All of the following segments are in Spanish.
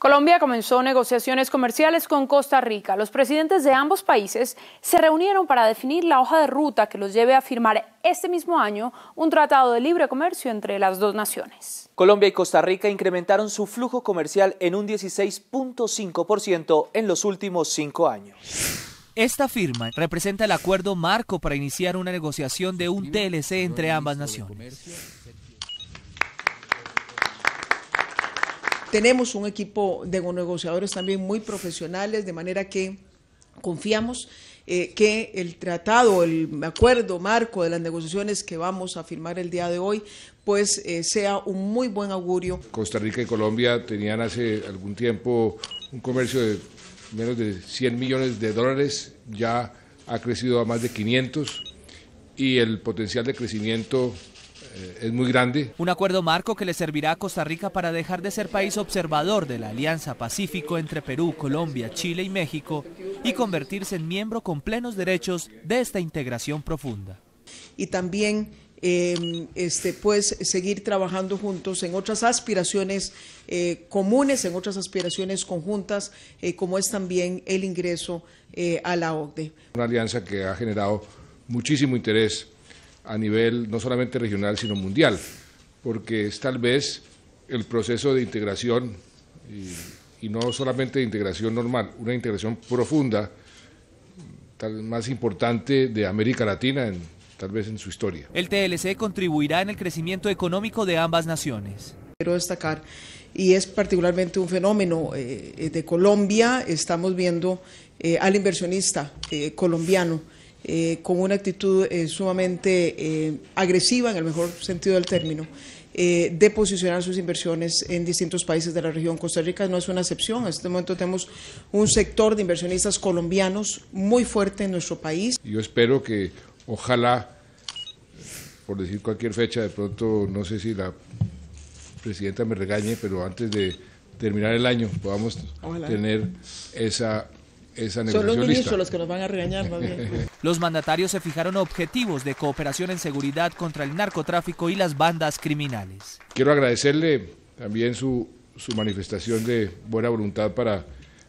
Colombia comenzó negociaciones comerciales con Costa Rica. Los presidentes de ambos países se reunieron para definir la hoja de ruta que los lleve a firmar este mismo año un tratado de libre comercio entre las dos naciones. Colombia y Costa Rica incrementaron su flujo comercial en un 16.5% en los últimos cinco años. Esta firma representa el acuerdo marco para iniciar una negociación de un TLC entre ambas naciones. Tenemos un equipo de negociadores también muy profesionales, de manera que confiamos eh, que el tratado, el acuerdo marco de las negociaciones que vamos a firmar el día de hoy, pues eh, sea un muy buen augurio. Costa Rica y Colombia tenían hace algún tiempo un comercio de menos de 100 millones de dólares, ya ha crecido a más de 500 y el potencial de crecimiento eh, es muy grande. Un acuerdo marco que le servirá a Costa Rica para dejar de ser país observador de la Alianza Pacífico entre Perú, Colombia, Chile y México y convertirse en miembro con plenos derechos de esta integración profunda. Y también em, este, pues seguir trabajando juntos en otras aspiraciones eh, comunes, en otras aspiraciones conjuntas, eh, como es también el ingreso a la OCDE. Una alianza que ha generado muchísimo interés a nivel no solamente regional, sino mundial, porque es tal vez el proceso de integración, y, no solamente de integración normal, una integración profunda, tal, más importante de América Latina, tal vez en su historia. El TLC contribuirá en el crecimiento económico de ambas naciones. Quiero destacar y es particularmente un fenómeno eh, eh, de Colombia. Estamos viendo eh, al inversionista colombiano. Eh, con una actitud eh, sumamente eh, agresiva, en el mejor sentido del término, de posicionar sus inversiones en distintos países de la región. Costa Rica no es una excepción. En este momento tenemos un sector de inversionistas colombianos muy fuerte en nuestro país. Yo espero que ojalá, por decir cualquier fecha, de pronto, no sé si la presidenta me regañe, pero antes de terminar el año podamos tener esa son los los que nos van a regañar, Los mandatarios se fijaron objetivos de cooperación en seguridad contra el narcotráfico y las bandas criminales. Quiero agradecerle también su, manifestación de buena voluntad para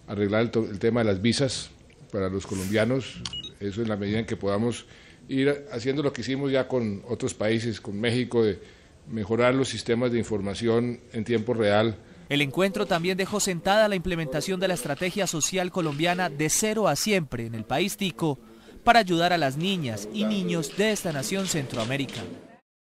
arreglar el, tema de las visas para los colombianos. Eso en la medida en que podamos ir haciendo lo que hicimos ya con otros países, con México, de mejorar los sistemas de información en tiempo real el encuentro también dejó sentada la implementación de la estrategia social colombiana de cero a siempre en el país tico para ayudar a las niñas y niños de esta nación centroamérica.